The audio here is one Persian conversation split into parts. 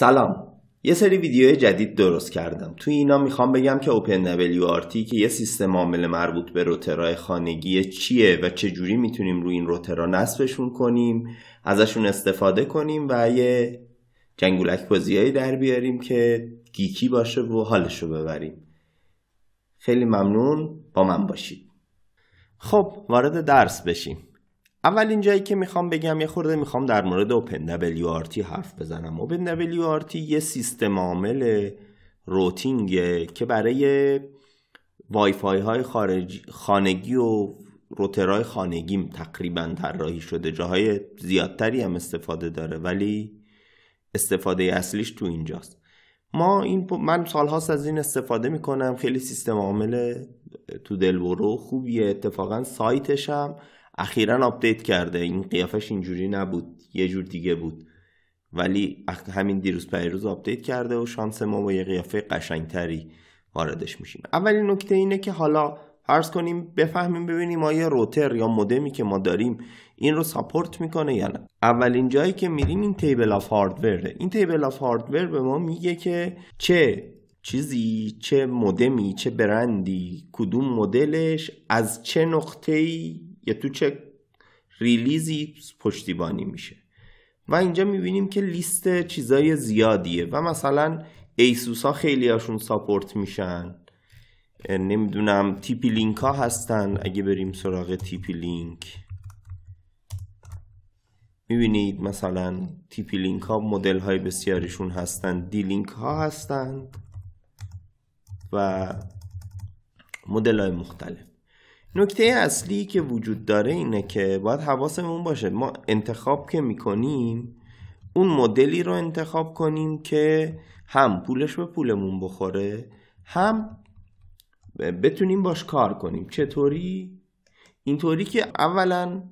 سلام یه سری ویدیو جدید درست کردم توی اینا میخوام بگم که OpenWRT که یه سیستم عامل مربوط به روترای خانگی چیه و چه جوری میتونیم روی این روترا نصبشون کنیم ازشون استفاده کنیم و یه جنگولک بازیایی در بیاریم که گیکی باشه و حالش رو ببریم خیلی ممنون با من باشید خب وارد درس بشیم اولین جایی که میخوام بگم یه خورده میخوام در مورد اوپن حرف بزنم اوپن یه سیستم عامل روتینگه که برای وایفای های خارج... خانگی و روترهای خانگی تقریبا طراحی شده جاهای زیادتری هم استفاده داره ولی استفاده اصلیش تو اینجاست ما این من سالهاست از این استفاده میکنم خیلی سیستم عامل تو دلورو خوبیه اتفاقا سایتش هم اخیرا آپدیت کرده این قیافش اینجوری نبود یه جور دیگه بود ولی همین دیروز پیروز آپدیت کرده و شانس ما با یه قیافه قشنگتری واردش میشیم اولین نکته اینه که حالا فرض کنیم بفهمیم ببینیم آیا روتر یا مودمی که ما داریم این رو ساپورت میکنه یا نه اولین جایی که میریم این تیبل آف این تیبل آف هاردور به ما میگه که چه چیزی چه مودمی چه برندی کدوم مدلش از چه نقطه‌ای یا تو چه ریلیزی پشتیبانی میشه و اینجا میبینیم که لیست چیزای زیادیه و مثلا ایسوس ها خیلی هاشون ساپورت میشن نمیدونم تیپی لینک ها هستن اگه بریم سراغ تیپی لینک میبینید مثلا تیپی لینک ها مدل های بسیاریشون هستن دی لینک ها هستند و مدل های مختلف نکته اصلی که وجود داره اینه که باید حواسمون باشه ما انتخاب که میکنیم اون مدلی رو انتخاب کنیم که هم پولش به پولمون بخوره هم بتونیم باش کار کنیم چطوری اینطوری که اولا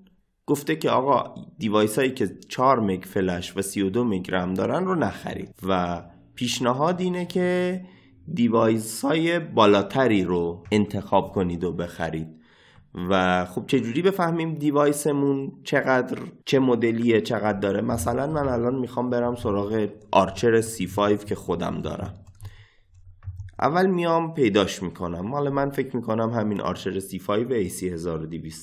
گفته که آقا دیوایس هایی که 4 مگ فلش و 32 مگ رم دارن رو نخرید و پیشنهاد اینه که دیوایس های بالاتری رو انتخاب کنید و بخرید و خب چه جوری بفهمیم دیوایسمون چقدر چه مدلیه چقدر داره مثلا من الان میخوام برم سراغ آرچر C5 که خودم دارم اول میام پیداش میکنم مال من فکر میکنم همین آرچر C5 AC1200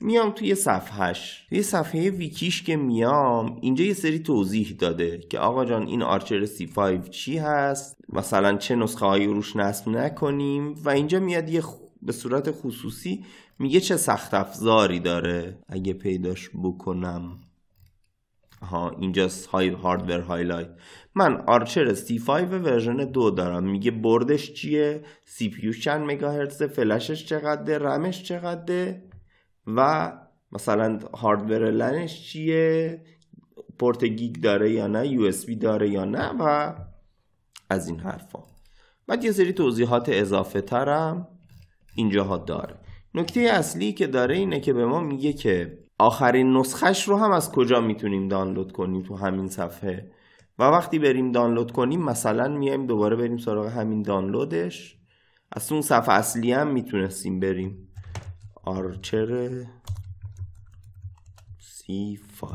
میام توی صفحهش توی صفحه ویکیش که میام اینجا یه سری توضیح داده که آقا جان این آرچر C5 چی هست مثلا چه نسخه هایی روش نصب نکنیم و اینجا میاد یه به صورت خصوصی میگه چه سخت افزاری داره اگه پیداش بکنم ها اینجاست های هاردور هایلایت من آرچر C5 ورژن دو دارم میگه بردش چیه سی چند مگاهرتز فلشش چقدره رمش چقدره و مثلا هاردور لنش چیه پورت گیگ داره یا نه یو اس داره یا نه و از این حرفا بعد یه سری توضیحات اضافه ترم اینجاها داره نکته اصلی که داره اینه که به ما میگه که آخرین نسخش رو هم از کجا میتونیم دانلود کنیم تو همین صفحه و وقتی بریم دانلود کنیم مثلا میایم دوباره بریم سراغ همین دانلودش از اون صفحه اصلی هم میتونستیم بریم آرچر C5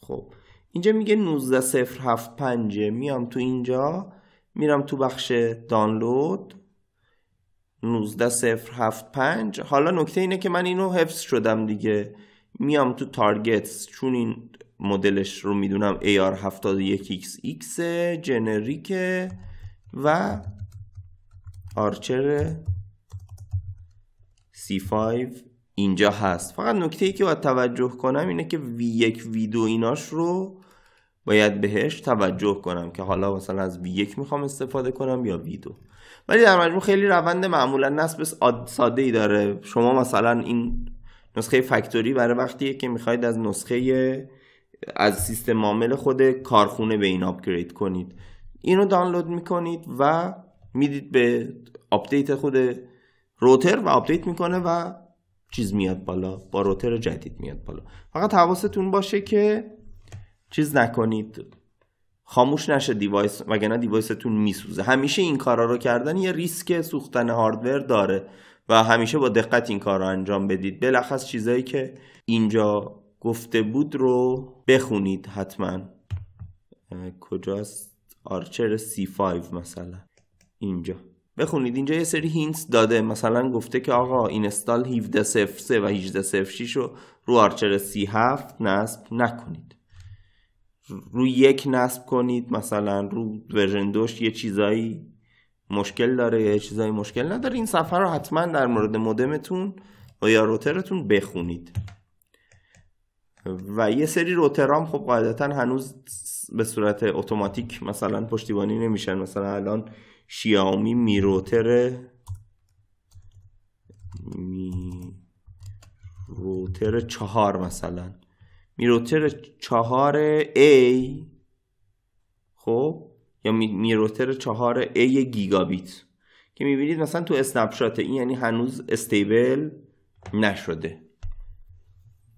خب اینجا میگه 19.075 میام تو اینجا میرم تو بخش دانلود 19075 حالا نکته اینه که من اینو حفظ شدم دیگه میام تو تارگتس چون این مدلش رو میدونم AR71XX جنریک و آرچر C5 اینجا هست فقط نکته ای که باید توجه کنم اینه که V1 ویدو ایناش رو باید بهش توجه کنم که حالا مثلا از V1 میخوام استفاده کنم یا V2 ولی در مجموع خیلی روند معمولا نصب ساده ای داره شما مثلا این نسخه فکتوری برای وقتیه که میخواید از نسخه از سیستم عامل خود کارخونه به این آپگرید کنید اینو دانلود میکنید و میدید به آپدیت خود روتر و آپدیت میکنه و چیز میاد بالا با روتر جدید میاد بالا فقط حواستون باشه که چیز نکنید خاموش نشه دیوایس وگرنه دیوایستون میسوزه همیشه این کارا رو کردن یه ریسک سوختن هاردور داره و همیشه با دقت این کار رو انجام بدید بلخص چیزایی که اینجا گفته بود رو بخونید حتما کجاست آرچر C5 مثلا اینجا بخونید اینجا یه سری هینتس داده مثلا گفته که آقا این استال 1703 و 1806 رو رو آرچر C7 نصب نکنید روی یک نصب کنید مثلا رو ورژن دوش یه چیزایی مشکل داره یه چیزایی مشکل نداره این صفحه رو حتما در مورد مودمتون و یا روترتون بخونید و یه سری روترام خب قاعدتا هنوز به صورت اتوماتیک مثلا پشتیبانی نمیشن مثلا الان شیائومی می روتر می روتر چهار مثلا میروتر چهار A خب یا میروتر چهار A گیگابیت که میبینید مثلا تو اسنپشات این یعنی هنوز استیبل نشده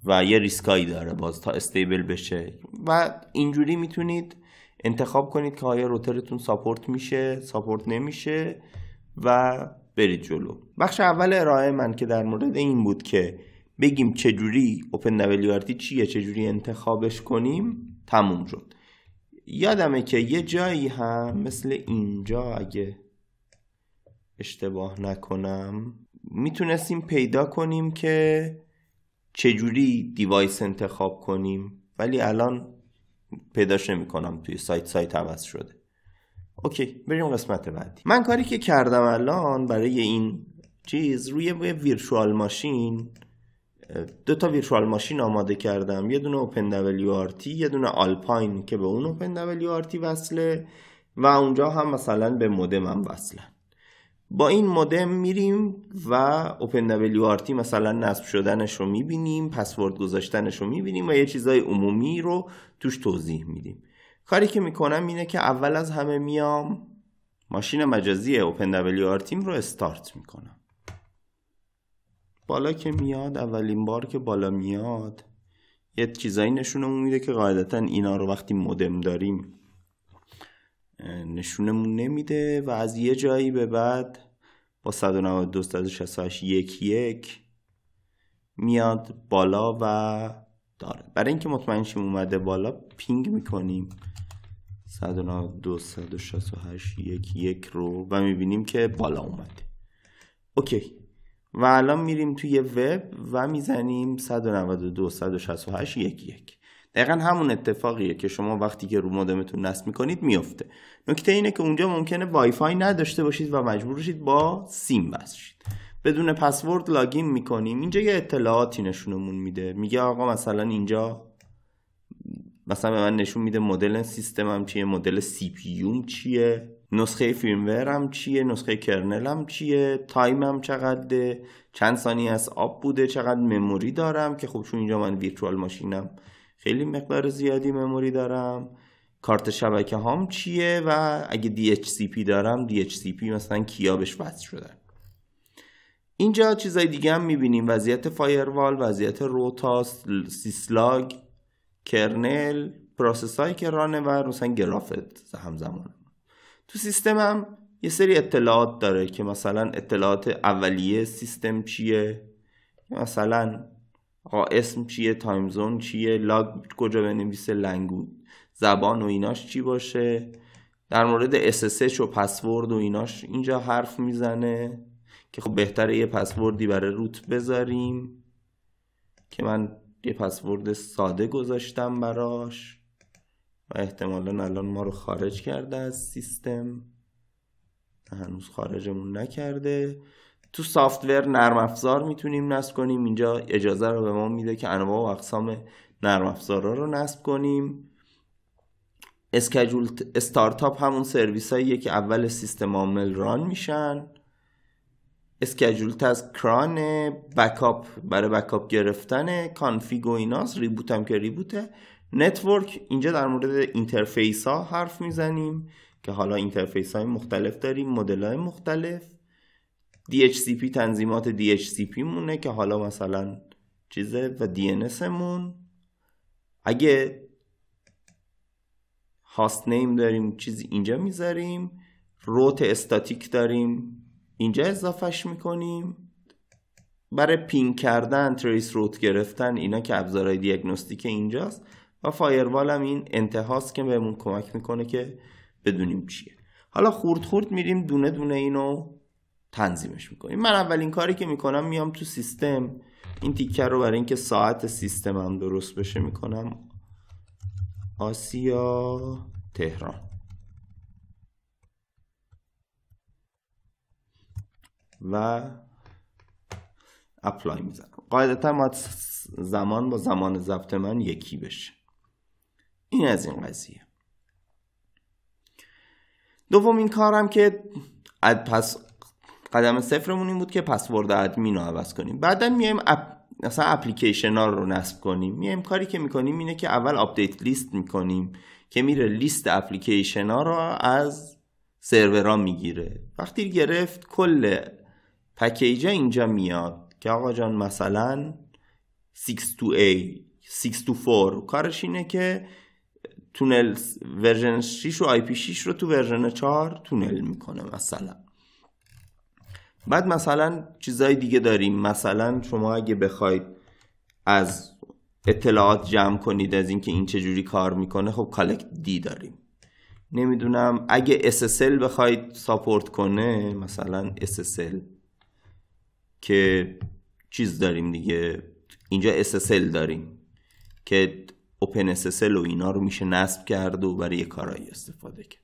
و یه ریسکایی داره باز تا استیبل بشه و اینجوری میتونید انتخاب کنید که آیا روترتون ساپورت میشه ساپورت نمیشه و برید جلو بخش اول ارائه من که در مورد این بود که بگیم چجوری اوپن دبلیو چیه چجوری انتخابش کنیم تموم شد یادمه که یه جایی هم مثل اینجا اگه اشتباه نکنم میتونستیم پیدا کنیم که چجوری دیوایس انتخاب کنیم ولی الان پیداش نمیکنم توی سایت سایت عوض شده اوکی بریم قسمت بعدی من کاری که کردم الان برای این چیز روی ویرچوال ماشین دو تا ویرچوال ماشین آماده کردم یه دونه اوپن دبلیو یه دونه آلپاین که به اون اوپن وصله و اونجا هم مثلا به مودم هم وصلن با این مودم میریم و اوپن مثلا نصب شدنش رو میبینیم پسورد گذاشتنش رو میبینیم و یه چیزای عمومی رو توش توضیح میدیم کاری که میکنم اینه که اول از همه میام ماشین مجازی اوپن دبلیو رو استارت میکنم بالا که میاد اولین بار که بالا میاد یه چیزایی نشونمون میده که قاعدتا اینا رو وقتی مدم داریم نشونمون نمیده و از یه جایی به بعد با 192 168 یک میاد بالا و داره برای اینکه مطمئن شیم اومده بالا پینگ میکنیم 192 168 یک یک رو و میبینیم که بالا اومده اوکی و الان میریم توی وب و میزنیم 192 168 یک دقیقا همون اتفاقیه که شما وقتی که رو مودمتون نصب میکنید میفته نکته اینه که اونجا ممکنه وای فای نداشته باشید و مجبور شید با سیم بسشید. بدون پسورد لاگین میکنیم اینجا یه اطلاعاتی نشونمون میده میگه آقا مثلا اینجا مثلا به من نشون میده مدل سیستمم چیه مدل سی چیه نسخه فیرمور هم چیه نسخه کرنل هم چیه تایم هم چقدره چند ثانیه از آب بوده چقدر مموری دارم که خب چون اینجا من ویرچوال ماشینم خیلی مقدار زیادی مموری دارم کارت شبکه هام چیه و اگه DHCP دارم DHCP مثلا کیا بهش وصل شده اینجا چیزای دیگه هم میبینیم وضعیت فایروال وضعیت روتاس، سیسلاگ کرنل پروسس هایی که رانه و مثلا گرافت همزمانه تو سیستمم یه سری اطلاعات داره که مثلا اطلاعات اولیه سیستم چیه مثلا اسم چیه تایم زون چیه لاگ کجا بنویسه لنگو زبان و ایناش چی باشه در مورد SSH و پسورد و ایناش اینجا حرف میزنه که خب بهتره یه پسوردی برای روت بذاریم که من یه پسورد ساده گذاشتم براش و احتمالا الان ما رو خارج کرده از سیستم هنوز خارجمون نکرده تو سافتور نرم افزار میتونیم نصب کنیم اینجا اجازه رو به ما میده که انواع و اقسام نرم افزارا رو نصب کنیم اسکجول استارتاپ همون سرویس هاییه که اول سیستم عامل ران میشن اسکجول از کران بکاپ برای بکاپ گرفتن کانفیگ و ایناست ریبوت هم که ریبوته نتورک اینجا در مورد اینترفیس ها حرف میزنیم که حالا اینترفیس های مختلف داریم مدل های مختلف DHCP تنظیمات DHCP مونه که حالا مثلا چیزه و DNS مون اگه هاست نیم داریم چیزی اینجا میذاریم روت استاتیک داریم اینجا اضافهش میکنیم برای پین کردن تریس روت گرفتن اینا که ابزارهای دیاگنوستیک اینجاست و فایروال هم این انتهاست که بهمون کمک میکنه که بدونیم چیه حالا خورد خورد میریم دونه دونه اینو تنظیمش میکنیم من اولین کاری که میکنم میام تو سیستم این تیکر رو برای اینکه ساعت سیستم هم درست بشه میکنم آسیا تهران و اپلای میزنم قاعدتا ما زمان با زمان ضبط من یکی بشه این از این قضیه دومین کارم که پس قدم صفرمون این بود که پسورد ادمین رو عوض کنیم بعدا میایم اپ... مثلا اپلیکیشن ها رو نصب کنیم میایم کاری که میکنیم اینه که اول آپدیت لیست میکنیم که میره لیست اپلیکیشن ها رو از ها میگیره وقتی گرفت کل پکیج اینجا میاد که آقا جان مثلا 6 to 8 6 to 4 کارش اینه که تونل ورژن 6 و آی 6 رو تو ورژن 4 تونل میکنه مثلا بعد مثلا چیزهای دیگه داریم مثلا شما اگه بخواید از اطلاعات جمع کنید از اینکه این چجوری کار میکنه خب کالکت دی داریم نمیدونم اگه SSL بخواید ساپورت کنه مثلا SSL که چیز داریم دیگه اینجا SSL داریم که اوپن و اینا رو میشه نصب کرد و برای کارایی استفاده کرد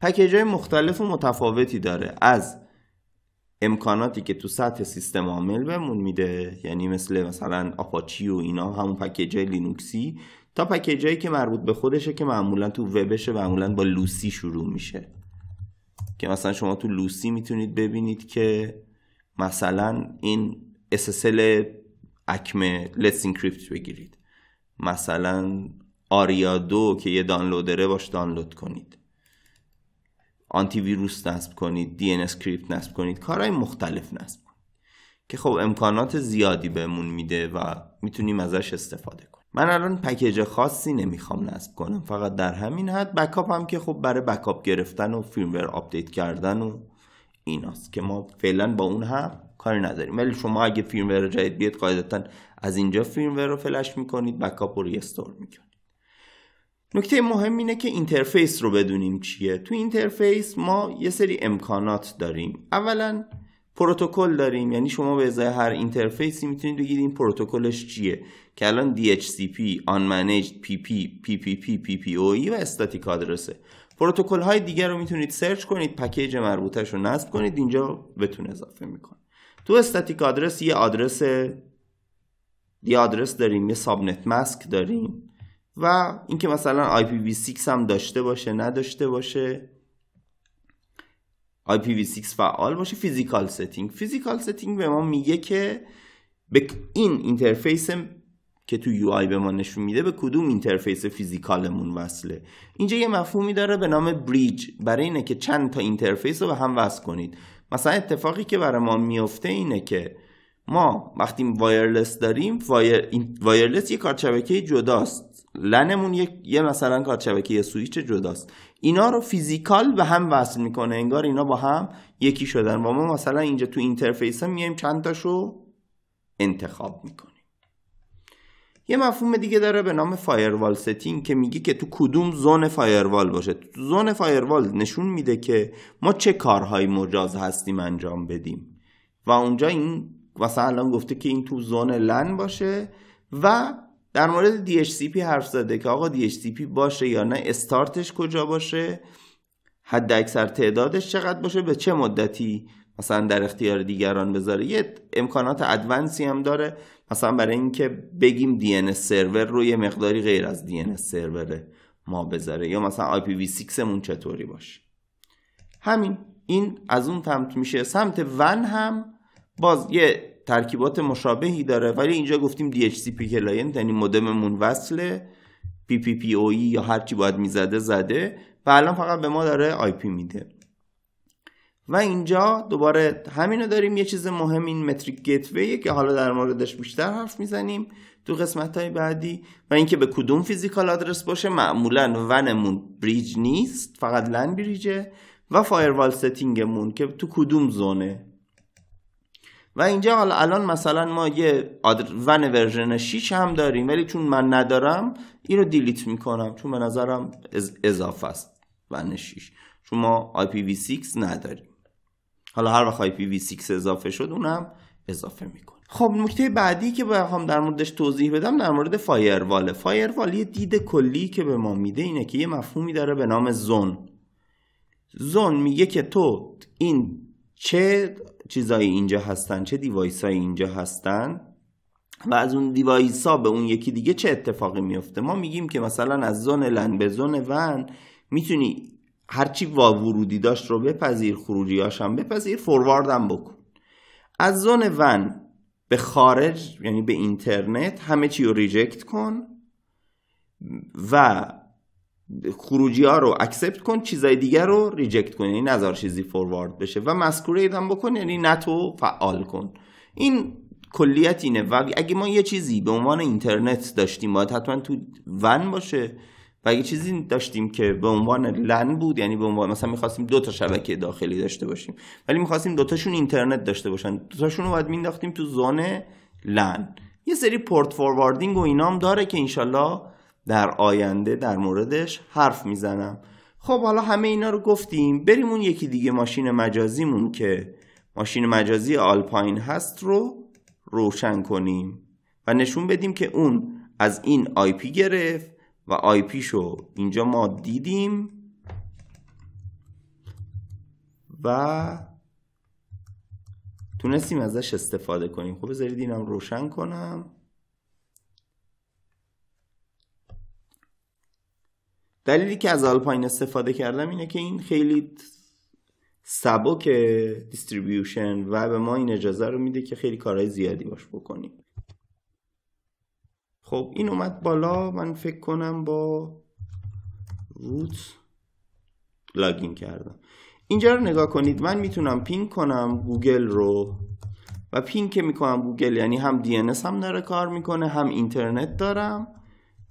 پکیج های مختلف و متفاوتی داره از امکاناتی که تو سطح سیستم عامل بمون میده یعنی مثل مثلا آپاچی و اینا همون پکیج های لینوکسی تا پکیج هایی که مربوط به خودشه که معمولا تو وبشه معمولا با لوسی شروع میشه که مثلا شما تو لوسی میتونید ببینید که مثلا این SSL اکمه Let's Encrypt بگیرید مثلا آریا دو که یه دانلودره باش دانلود کنید آنتی ویروس نصب کنید دی اسکریپت نصب کنید کارهای مختلف نصب کنید که خب امکانات زیادی بهمون میده و میتونیم ازش استفاده کنیم من الان پکیج خاصی نمیخوام نصب کنم فقط در همین حد بکاپ هم که خب برای بکاپ گرفتن و فیلمور آپدیت کردن و ایناست که ما فعلا با اون هم کاری نداریم ولی شما اگه فیرمور جدید بیاد قاعدتا از اینجا فیرمور رو فلش میکنید بکاپ رو ریستور میکنید نکته مهم اینه که اینترفیس رو بدونیم چیه تو اینترفیس ما یه سری امکانات داریم اولا پروتکل داریم یعنی شما به ازای هر اینترفیسی میتونید بگید این پروتکلش چیه که الان DHCP, unmanaged PP, PPP, PPOE و استاتیک آدرسه پروتکل های دیگر رو میتونید سرچ کنید پکیج مربوطش رو نصب کنید اینجا بتون اضافه میکنه تو استاتیک آدرس یه آدرس دی آدرس داریم یه سابنت ماسک داریم و اینکه مثلا IPv6 هم داشته باشه نداشته باشه IPv6 فعال باشه فیزیکال ستینگ فیزیکال ستینگ به ما میگه که به این اینترفیس که تو یو آی به ما نشون میده به کدوم اینترفیس فیزیکالمون وصله اینجا یه مفهومی داره به نام بریج برای اینه که چند تا اینترفیس رو به هم وصل کنید مثلا اتفاقی که برای ما میفته اینه که ما وقتی وایرلس داریم وایر... وایرلس یه کارت شبکه جداست لنمون یه, مثلا کارت شبکه سویچ جداست اینا رو فیزیکال به هم وصل میکنه انگار اینا با هم یکی شدن و ما مثلا اینجا تو اینترفیس میایم چند تاشو انتخاب میکنیم یه مفهوم دیگه داره به نام فایروال ستین که میگی که تو کدوم زون فایروال باشه تو زون فایروال نشون میده که ما چه کارهایی مجاز هستیم انجام بدیم و اونجا این مثلا الان گفته که این تو زون لن باشه و در مورد DHCP حرف زده که آقا DHCP باشه یا نه استارتش کجا باشه حد اکثر تعدادش چقدر باشه به چه مدتی مثلا در اختیار دیگران بذاره یه امکانات ادوانسی هم داره مثلا برای اینکه بگیم DNS سرور رو یه مقداری غیر از دی سرور ما بذاره یا مثلا IPv6 مون چطوری باشه همین این از اون سمت میشه سمت ون هم باز یه ترکیبات مشابهی داره ولی اینجا گفتیم DHCP کلاینت یعنی مودممون وصله PPPoE یا هرچی باید میزده زده و الان فقط به ما داره IP میده و اینجا دوباره همینو داریم یه چیز مهم این متریک گیتوی که حالا در موردش بیشتر حرف میزنیم تو قسمت های بعدی و اینکه به کدوم فیزیکال آدرس باشه معمولا ونمون بریج نیست فقط لن بریجه و فایروال ستینگمون که تو کدوم زونه و اینجا حالا الان مثلا ما یه آدر... ون ورژن 6 هم داریم ولی چون من ندارم این رو دیلیت میکنم چون به نظرم از... اضافه است ون 6 چون ما IPv6 نداریم حالا هر وقت pv 6 اضافه شد اونم اضافه میکنه خب نکته بعدی که بخوام در موردش توضیح بدم در مورد فایروال فایروال یه دید کلی که به ما میده اینه که یه مفهومی داره به نام زون زون میگه که تو این چه چیزایی اینجا هستن چه دیوایس اینجا هستن و از اون دیوایس ها به اون یکی دیگه چه اتفاقی میفته ما میگیم که مثلا از زون لن به زون ون میتونی هرچی ورودی داشت رو بپذیر خروجی هم بپذیر فورواردم بکن از زون ون به خارج یعنی به اینترنت همه چی رو ریجکت کن و خروجی ها رو اکسپت کن چیزای دیگر رو ریجکت کن یعنی نظر چیزی فوروارد بشه و مسکورید هم بکن یعنی نتو فعال کن این کلیت اینه و اگه ما یه چیزی به عنوان اینترنت داشتیم باید حتما تو ون باشه و اگه چیزی داشتیم که به عنوان لن بود یعنی به عنوان مثلا میخواستیم دو تا شبکه داخلی داشته باشیم ولی میخواستیم دوتاشون اینترنت داشته باشن دوتاشون رو باید مینداختیم تو زون لن یه سری پورت فورواردینگ و اینام داره که انشالله در آینده در موردش حرف میزنم خب حالا همه اینا رو گفتیم بریم اون یکی دیگه ماشین مجازیمون که ماشین مجازی آلپاین هست رو روشن کنیم و نشون بدیم که اون از این آی پی گرفت و آی پی شو اینجا ما دیدیم و تونستیم ازش استفاده کنیم خب بذارید اینم روشن کنم دلیلی که از آلپاین استفاده کردم اینه که این خیلی سبک دیستریبیوشن و به ما این اجازه رو میده که خیلی کارهای زیادی باش بکنیم خب این اومد بالا من فکر کنم با روت لاگین کردم اینجا رو نگاه کنید من میتونم پینگ کنم گوگل رو و پینگ که میکنم گوگل یعنی هم DNS هم داره کار میکنه هم اینترنت دارم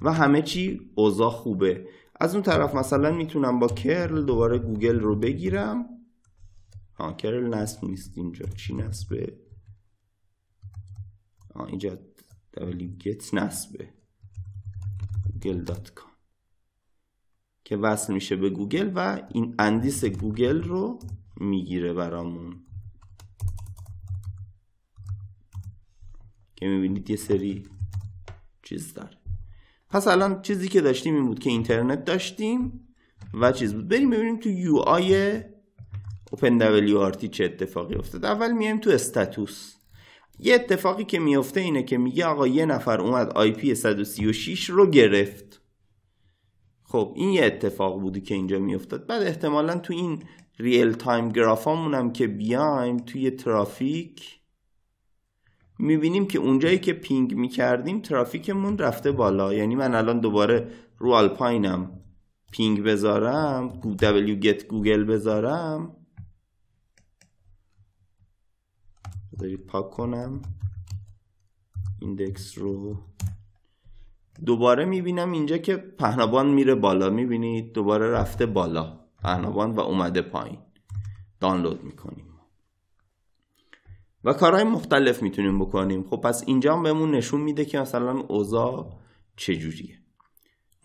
و همه چی اوضاع خوبه از اون طرف مثلا میتونم با کرل دوباره گوگل رو بگیرم ها کرل نصب نیست اینجا چی نصبه اینجا get نصبه google.com که وصل میشه به گوگل و این اندیس گوگل رو میگیره برامون که میبینید یه سری چیز داره پس الان چیزی که داشتیم این بود که اینترنت داشتیم و چیز بود بریم ببینیم تو یو آی اوپن چه اتفاقی افتاد اول میایم تو استاتوس یه اتفاقی که میفته اینه که میگه آقا یه نفر اومد آی پی 136 رو گرفت خب این یه اتفاق بودی که اینجا میافتاد بعد احتمالا تو این ریل تایم گرافامونم هم که بیایم توی ترافیک میبینیم که اونجایی که پینگ میکردیم ترافیکمون رفته بالا یعنی من الان دوباره رو آلپاینم پینگ بذارم دبلیو گت گوگل بذارم بذارید پاک کنم ایندکس رو دوباره میبینم اینجا که پهنابان میره بالا میبینید دوباره رفته بالا پهنابان و اومده پایین دانلود میکنیم و کارهای مختلف میتونیم بکنیم خب پس اینجا هم بهمون نشون میده که مثلا اوضاع چجوریه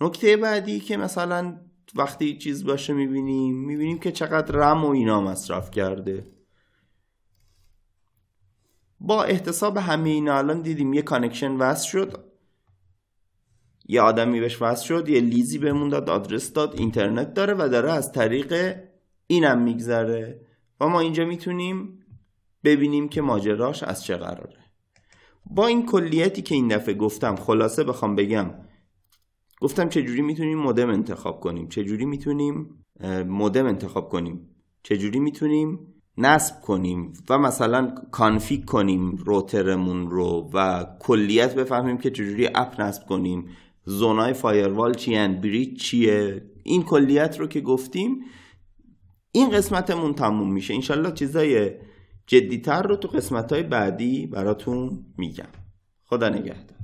نکته بعدی که مثلا وقتی چیز باشه میبینیم میبینیم که چقدر رم و اینا مصرف کرده با احتساب همه اینا الان دیدیم یه کانکشن وصل شد یه آدمی بهش وصل شد یه لیزی بهمون داد آدرس داد اینترنت داره و داره از طریق اینم میگذره و ما اینجا میتونیم ببینیم که ماجراش از چه قراره با این کلیتی که این دفعه گفتم خلاصه بخوام بگم گفتم چجوری میتونیم مودم انتخاب کنیم چجوری میتونیم مودم انتخاب کنیم چجوری میتونیم نصب کنیم و مثلا کانفیک کنیم روترمون رو و کلیت بفهمیم که چجوری اپ نصب کنیم زونای فایروال چی اند بریج چیه این کلیت رو که گفتیم این قسمتمون تموم میشه انشالله چیزای جدیتر رو تو قسمتهای بعدی براتون میگم خدا نگهدار